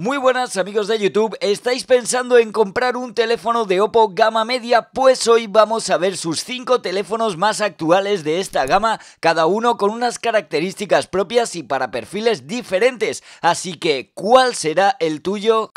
Muy buenas amigos de YouTube, ¿estáis pensando en comprar un teléfono de Oppo gama media? Pues hoy vamos a ver sus 5 teléfonos más actuales de esta gama, cada uno con unas características propias y para perfiles diferentes, así que ¿cuál será el tuyo?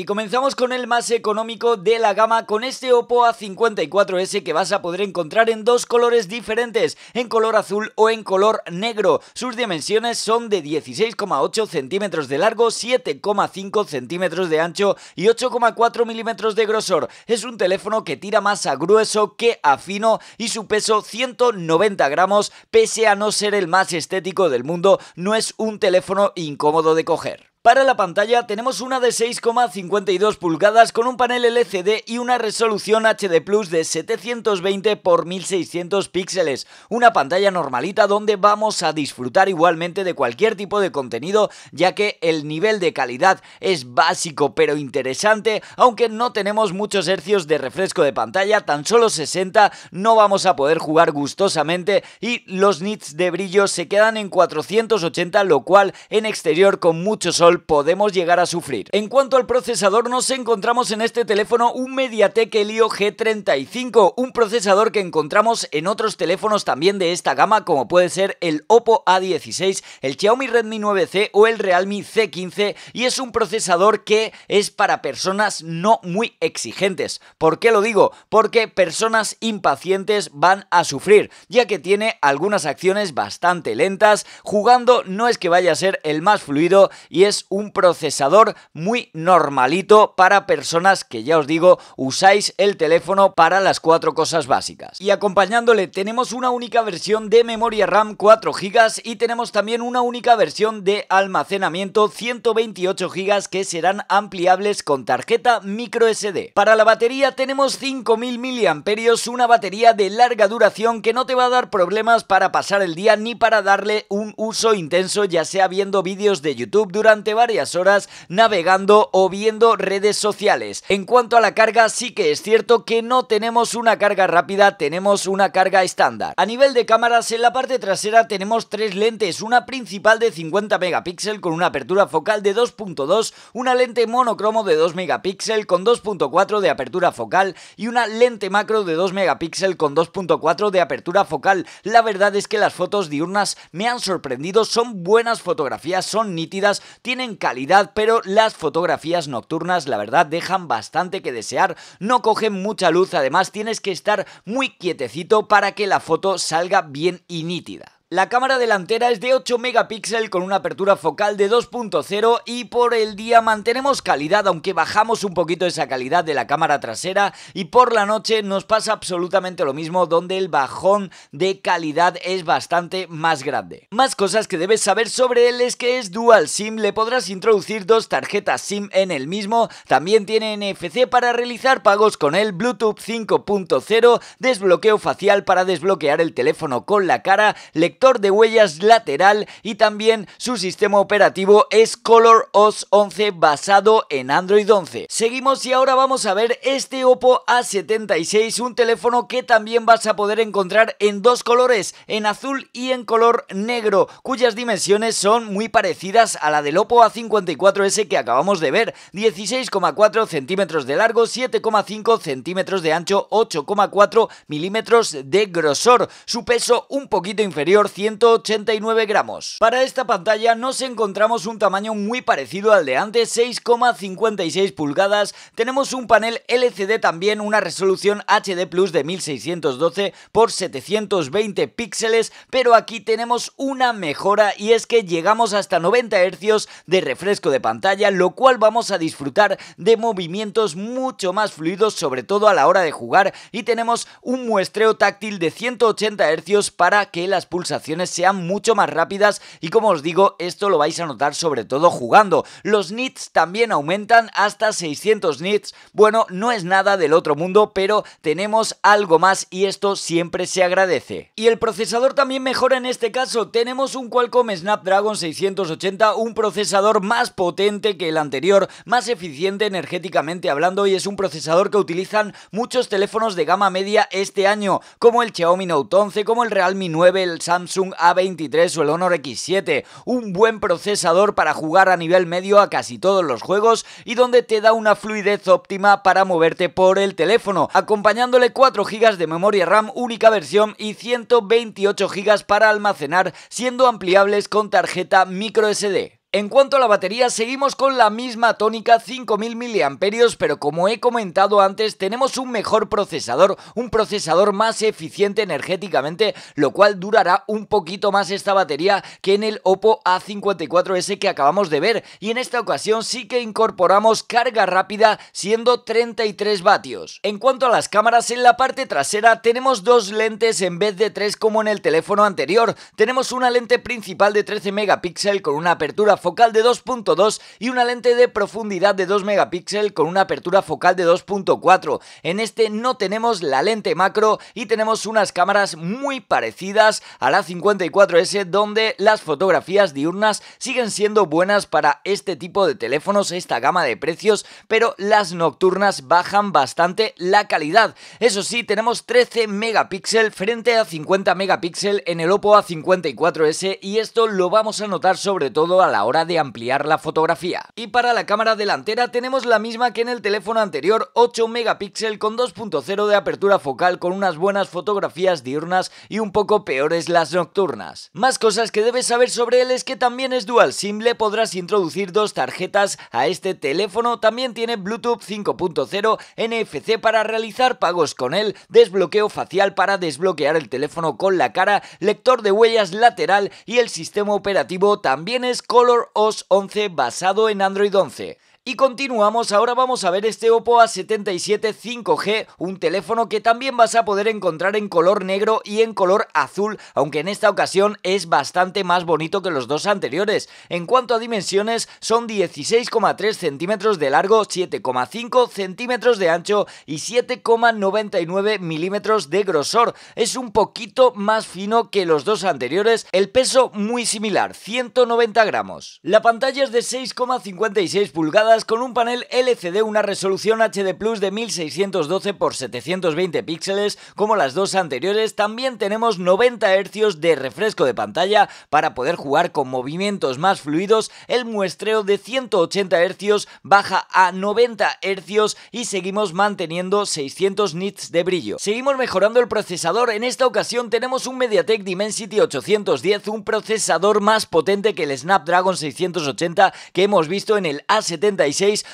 Y comenzamos con el más económico de la gama con este Oppo A54s que vas a poder encontrar en dos colores diferentes, en color azul o en color negro. Sus dimensiones son de 16,8 centímetros de largo, 7,5 centímetros de ancho y 8,4 milímetros de grosor. Es un teléfono que tira más a grueso que a fino y su peso 190 gramos, pese a no ser el más estético del mundo, no es un teléfono incómodo de coger. Para la pantalla tenemos una de 6,52 pulgadas con un panel LCD y una resolución HD Plus de 720 x 1600 píxeles, una pantalla normalita donde vamos a disfrutar igualmente de cualquier tipo de contenido ya que el nivel de calidad es básico pero interesante, aunque no tenemos muchos hercios de refresco de pantalla, tan solo 60, no vamos a poder jugar gustosamente y los nits de brillo se quedan en 480 lo cual en exterior con mucho sol podemos llegar a sufrir. En cuanto al procesador, nos encontramos en este teléfono un Mediatek Helio G35, un procesador que encontramos en otros teléfonos también de esta gama, como puede ser el Oppo A16, el Xiaomi Redmi 9C o el Realme C15, y es un procesador que es para personas no muy exigentes. ¿Por qué lo digo? Porque personas impacientes van a sufrir, ya que tiene algunas acciones bastante lentas, jugando no es que vaya a ser el más fluido y es un procesador muy normalito para personas que ya os digo usáis el teléfono para las cuatro cosas básicas. Y acompañándole tenemos una única versión de memoria RAM 4 GB y tenemos también una única versión de almacenamiento 128 GB que serán ampliables con tarjeta micro SD. Para la batería tenemos 5000 mAh, una batería de larga duración que no te va a dar problemas para pasar el día ni para darle un uso intenso ya sea viendo vídeos de YouTube durante varias horas navegando o viendo redes sociales. En cuanto a la carga, sí que es cierto que no tenemos una carga rápida, tenemos una carga estándar. A nivel de cámaras, en la parte trasera tenemos tres lentes, una principal de 50 megapíxeles con una apertura focal de 2.2, una lente monocromo de 2 megapíxeles con 2.4 de apertura focal y una lente macro de 2 megapíxeles con 2.4 de apertura focal. La verdad es que las fotos diurnas me han sorprendido, son buenas fotografías, son nítidas, en calidad, pero las fotografías nocturnas la verdad dejan bastante que desear, no cogen mucha luz, además tienes que estar muy quietecito para que la foto salga bien y nítida. La cámara delantera es de 8 megapíxeles con una apertura focal de 2.0 y por el día mantenemos calidad aunque bajamos un poquito esa calidad de la cámara trasera y por la noche nos pasa absolutamente lo mismo donde el bajón de calidad es bastante más grande. Más cosas que debes saber sobre él es que es dual SIM, le podrás introducir dos tarjetas SIM en el mismo, también tiene NFC para realizar pagos con él, Bluetooth 5.0, desbloqueo facial para desbloquear el teléfono con la cara, le de huellas lateral y también su sistema operativo es ColorOS 11 basado en Android 11. Seguimos y ahora vamos a ver este Oppo A76, un teléfono que también vas a poder encontrar en dos colores, en azul y en color negro, cuyas dimensiones son muy parecidas a la del Oppo A54S que acabamos de ver, 16,4 centímetros de largo, 7,5 centímetros de ancho, 8,4 milímetros de grosor, su peso un poquito inferior 189 gramos. Para esta pantalla nos encontramos un tamaño muy parecido al de antes, 6,56 pulgadas. Tenemos un panel LCD también, una resolución HD Plus de 1612 por 720 píxeles, pero aquí tenemos una mejora y es que llegamos hasta 90 hercios de refresco de pantalla, lo cual vamos a disfrutar de movimientos mucho más fluidos, sobre todo a la hora de jugar, y tenemos un muestreo táctil de 180 hercios para que las pulsas sean mucho más rápidas y como os digo, esto lo vais a notar sobre todo jugando. Los nits también aumentan hasta 600 nits. Bueno, no es nada del otro mundo, pero tenemos algo más y esto siempre se agradece. Y el procesador también mejora en este caso. Tenemos un Qualcomm Snapdragon 680, un procesador más potente que el anterior, más eficiente energéticamente hablando y es un procesador que utilizan muchos teléfonos de gama media este año, como el Xiaomi Note 11, como el Realme 9, el Samsung Samsung A23 o el Honor X7, un buen procesador para jugar a nivel medio a casi todos los juegos y donde te da una fluidez óptima para moverte por el teléfono, acompañándole 4 GB de memoria RAM única versión y 128 GB para almacenar, siendo ampliables con tarjeta microSD. En cuanto a la batería, seguimos con la misma tónica 5000 mAh, pero como he comentado antes, tenemos un mejor procesador, un procesador más eficiente energéticamente, lo cual durará un poquito más esta batería que en el Oppo A54S que acabamos de ver, y en esta ocasión sí que incorporamos carga rápida siendo 33 vatios. En cuanto a las cámaras, en la parte trasera tenemos dos lentes en vez de tres como en el teléfono anterior, tenemos una lente principal de 13 megapíxeles con una apertura focal de 2.2 y una lente de profundidad de 2 megapíxeles con una apertura focal de 2.4. En este no tenemos la lente macro y tenemos unas cámaras muy parecidas a la 54S donde las fotografías diurnas siguen siendo buenas para este tipo de teléfonos, esta gama de precios, pero las nocturnas bajan bastante la calidad. Eso sí, tenemos 13 megapíxeles frente a 50 megapíxeles en el Oppo A54S y esto lo vamos a notar sobre todo a la hora de ampliar la fotografía. Y para la cámara delantera tenemos la misma que en el teléfono anterior, 8 megapíxel con 2.0 de apertura focal con unas buenas fotografías diurnas y un poco peores las nocturnas. Más cosas que debes saber sobre él es que también es dual SIM, podrás introducir dos tarjetas a este teléfono, también tiene Bluetooth 5.0, NFC para realizar pagos con él, desbloqueo facial para desbloquear el teléfono con la cara, lector de huellas lateral y el sistema operativo también es color OS 11 basado en Android 11. Y continuamos, ahora vamos a ver este Oppo A77 5G, un teléfono que también vas a poder encontrar en color negro y en color azul, aunque en esta ocasión es bastante más bonito que los dos anteriores. En cuanto a dimensiones, son 16,3 centímetros de largo, 7,5 centímetros de ancho y 7,99 milímetros de grosor. Es un poquito más fino que los dos anteriores, el peso muy similar, 190 gramos. La pantalla es de 6,56 pulgadas con un panel LCD, una resolución HD Plus de 1612 x 720 píxeles como las dos anteriores. También tenemos 90 Hz de refresco de pantalla para poder jugar con movimientos más fluidos. El muestreo de 180 Hz baja a 90 Hz y seguimos manteniendo 600 nits de brillo. Seguimos mejorando el procesador. En esta ocasión tenemos un MediaTek Dimensity 810, un procesador más potente que el Snapdragon 680 que hemos visto en el A70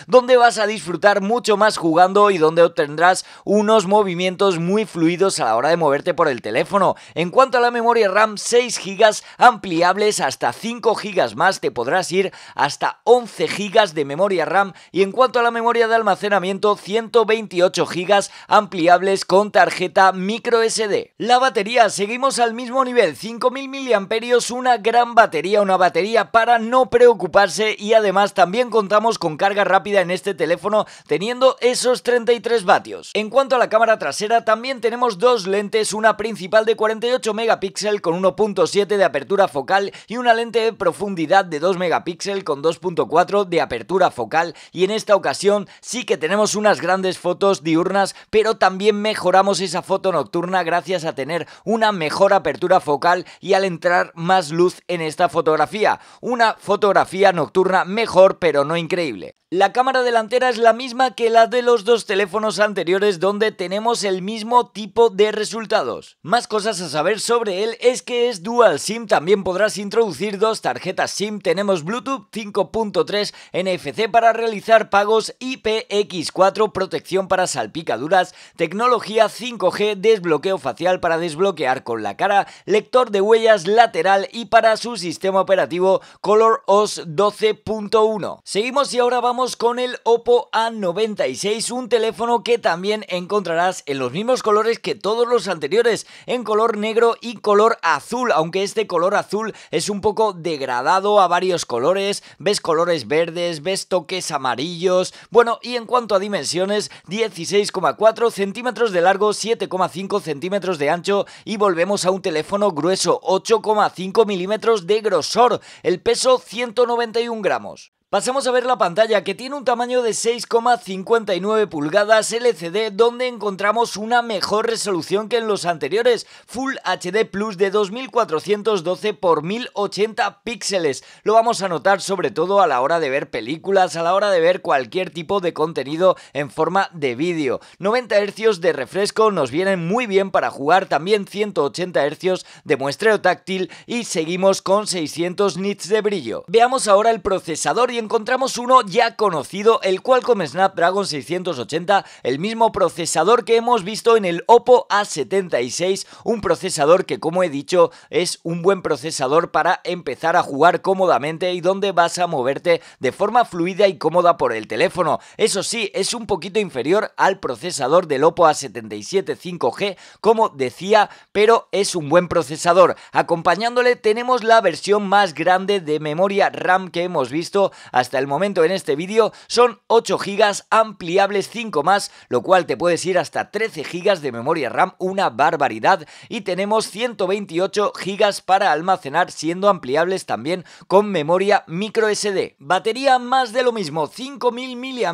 donde vas a disfrutar mucho más jugando y donde obtendrás unos movimientos muy fluidos a la hora de moverte por el teléfono. En cuanto a la memoria RAM, 6 GB ampliables hasta 5 GB más, te podrás ir hasta 11 GB de memoria RAM y en cuanto a la memoria de almacenamiento, 128 GB ampliables con tarjeta micro SD. La batería, seguimos al mismo nivel, 5000 mAh, una gran batería, una batería para no preocuparse y además también contamos con carga rápida en este teléfono teniendo esos 33 vatios. En cuanto a la cámara trasera también tenemos dos lentes, una principal de 48 megapíxeles con 1.7 de apertura focal y una lente de profundidad de 2 megapíxeles con 2.4 de apertura focal y en esta ocasión sí que tenemos unas grandes fotos diurnas pero también mejoramos esa foto nocturna gracias a tener una mejor apertura focal y al entrar más luz en esta fotografía. Una fotografía nocturna mejor pero no increíble. La cámara delantera es la misma que la de los dos teléfonos anteriores donde tenemos el mismo tipo de resultados. Más cosas a saber sobre él es que es dual SIM, también podrás introducir dos tarjetas SIM, tenemos Bluetooth 5.3, NFC para realizar pagos, IPX4, protección para salpicaduras, tecnología 5G, desbloqueo facial para desbloquear con la cara, lector de huellas lateral y para su sistema operativo Color OS 12.1. Seguimos y ahora vamos con el Oppo A96, un teléfono que también encontrarás en los mismos colores que todos los anteriores, en color negro y color azul, aunque este color azul es un poco degradado a varios colores, ves colores verdes, ves toques amarillos, bueno, y en cuanto a dimensiones, 16,4 centímetros de largo, 7,5 centímetros de ancho y volvemos a un teléfono grueso, 8,5 milímetros de grosor, el peso 191 gramos. Pasamos a ver la pantalla que tiene un tamaño de 6,59 pulgadas LCD donde encontramos una mejor resolución que en los anteriores Full HD Plus de 2412 x 1080 píxeles. Lo vamos a notar sobre todo a la hora de ver películas, a la hora de ver cualquier tipo de contenido en forma de vídeo. 90 Hz de refresco nos vienen muy bien para jugar, también 180 Hz de muestreo táctil y seguimos con 600 nits de brillo. Veamos ahora el procesador y encontramos uno ya conocido, el Qualcomm Snapdragon 680, el mismo procesador que hemos visto en el Oppo A76, un procesador que como he dicho es un buen procesador para empezar a jugar cómodamente y donde vas a moverte de forma fluida y cómoda por el teléfono. Eso sí, es un poquito inferior al procesador del Oppo A77 5G, como decía, pero es un buen procesador. Acompañándole tenemos la versión más grande de memoria RAM que hemos visto hasta el momento en este vídeo son 8 GB ampliables 5 más, lo cual te puedes ir hasta 13 GB de memoria RAM, una barbaridad, y tenemos 128 GB para almacenar siendo ampliables también con memoria micro SD. Batería más de lo mismo, 5000 mAh,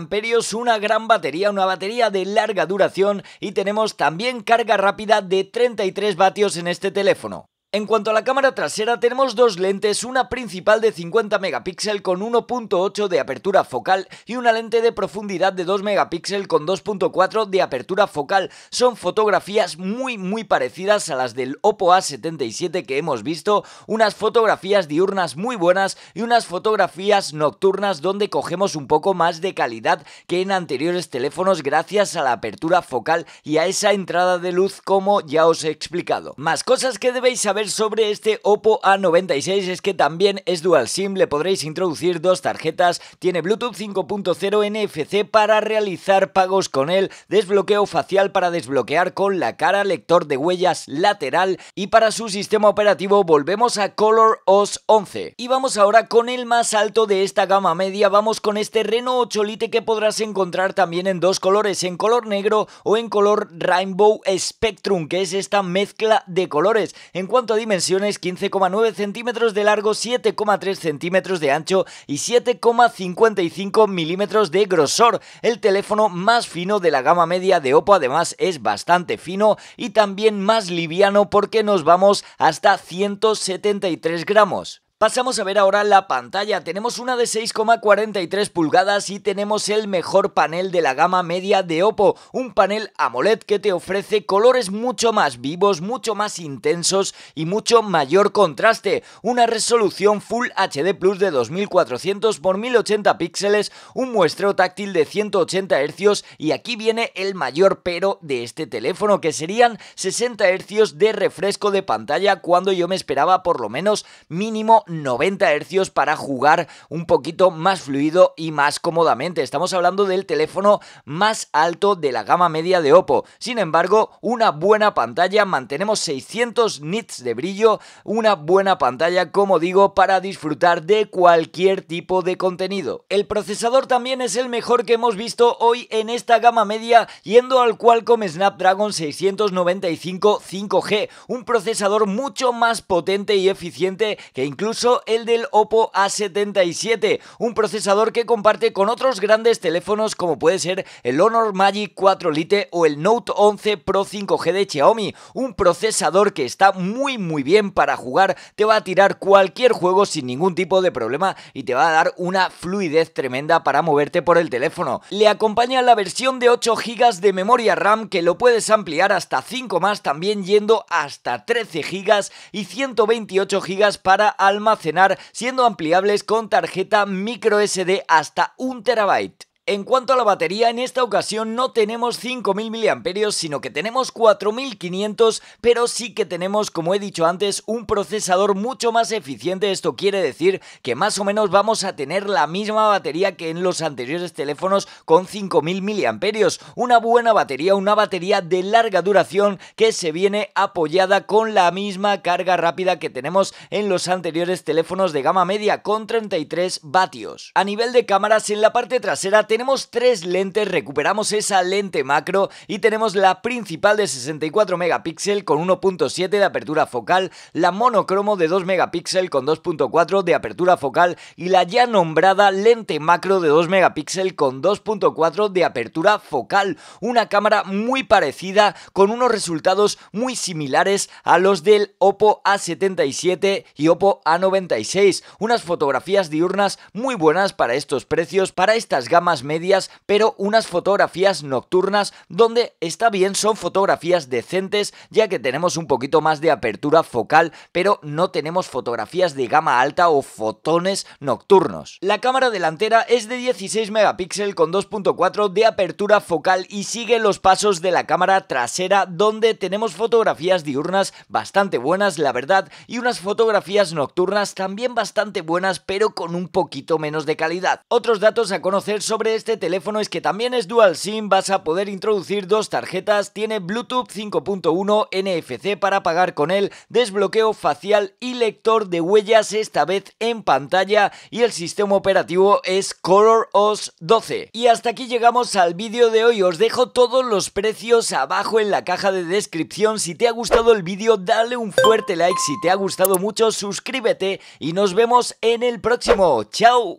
una gran batería, una batería de larga duración y tenemos también carga rápida de 33 vatios en este teléfono. En cuanto a la cámara trasera tenemos dos lentes, una principal de 50 megapíxeles con 1.8 de apertura focal y una lente de profundidad de 2 megapíxeles con 2.4 de apertura focal. Son fotografías muy muy parecidas a las del Oppo A77 que hemos visto, unas fotografías diurnas muy buenas y unas fotografías nocturnas donde cogemos un poco más de calidad que en anteriores teléfonos gracias a la apertura focal y a esa entrada de luz como ya os he explicado. Más cosas que debéis saber sobre este Oppo A96 es que también es dual SIM, le podréis introducir dos tarjetas, tiene Bluetooth 5.0 NFC para realizar pagos con él, desbloqueo facial para desbloquear con la cara, lector de huellas lateral y para su sistema operativo volvemos a Color OS 11. Y vamos ahora con el más alto de esta gama media, vamos con este Reno 8 Lite que podrás encontrar también en dos colores, en color negro o en color Rainbow Spectrum, que es esta mezcla de colores. En cuanto dimensiones, 15,9 centímetros de largo, 7,3 centímetros de ancho y 7,55 milímetros de grosor. El teléfono más fino de la gama media de Oppo además es bastante fino y también más liviano porque nos vamos hasta 173 gramos. Pasamos a ver ahora la pantalla. Tenemos una de 6,43 pulgadas y tenemos el mejor panel de la gama media de Oppo, un panel AMOLED que te ofrece colores mucho más vivos, mucho más intensos y mucho mayor contraste, una resolución Full HD Plus de 2400 x 1080 píxeles, un muestreo táctil de 180 Hz y aquí viene el mayor pero de este teléfono que serían 60 Hz de refresco de pantalla cuando yo me esperaba por lo menos mínimo 90 Hz para jugar un poquito más fluido y más cómodamente. Estamos hablando del teléfono más alto de la gama media de Oppo. Sin embargo, una buena pantalla, mantenemos 600 nits de brillo, una buena pantalla, como digo, para disfrutar de cualquier tipo de contenido. El procesador también es el mejor que hemos visto hoy en esta gama media, yendo al Qualcomm Snapdragon 695 5G, un procesador mucho más potente y eficiente que incluso el del Oppo A77, un procesador que comparte con otros grandes teléfonos como puede ser el Honor Magic 4 Lite o el Note 11 Pro 5G de Xiaomi, un procesador que está muy muy bien para jugar, te va a tirar cualquier juego sin ningún tipo de problema y te va a dar una fluidez tremenda para moverte por el teléfono. Le acompaña la versión de 8 GB de memoria RAM que lo puedes ampliar hasta 5 más también yendo hasta 13 GB y 128 GB para Alma almacenar, siendo ampliables con tarjeta micro SD hasta un terabyte. En cuanto a la batería, en esta ocasión no tenemos 5000 miliamperios, sino que tenemos 4500, pero sí que tenemos, como he dicho antes, un procesador mucho más eficiente. Esto quiere decir que más o menos vamos a tener la misma batería que en los anteriores teléfonos con 5000 mAh. Una buena batería, una batería de larga duración que se viene apoyada con la misma carga rápida que tenemos en los anteriores teléfonos de gama media con 33 vatios. A nivel de cámaras, en la parte trasera tenemos tenemos tres lentes, recuperamos esa lente macro y tenemos la principal de 64 megapíxel con 1.7 de apertura focal, la monocromo de 2 megapíxel con 2.4 de apertura focal y la ya nombrada lente macro de 2 megapíxel con 2.4 de apertura focal. Una cámara muy parecida con unos resultados muy similares a los del Oppo A77 y Oppo A96. Unas fotografías diurnas muy buenas para estos precios, para estas gamas medias, pero unas fotografías nocturnas donde está bien, son fotografías decentes, ya que tenemos un poquito más de apertura focal, pero no tenemos fotografías de gama alta o fotones nocturnos. La cámara delantera es de 16 megapíxeles con 2.4 de apertura focal y sigue los pasos de la cámara trasera donde tenemos fotografías diurnas bastante buenas, la verdad, y unas fotografías nocturnas también bastante buenas, pero con un poquito menos de calidad. Otros datos a conocer sobre este teléfono es que también es dual SIM, vas a poder introducir dos tarjetas, tiene Bluetooth 5.1 NFC para pagar con él, desbloqueo facial y lector de huellas esta vez en pantalla y el sistema operativo es ColorOS 12. Y hasta aquí llegamos al vídeo de hoy, os dejo todos los precios abajo en la caja de descripción, si te ha gustado el vídeo dale un fuerte like, si te ha gustado mucho suscríbete y nos vemos en el próximo, chao.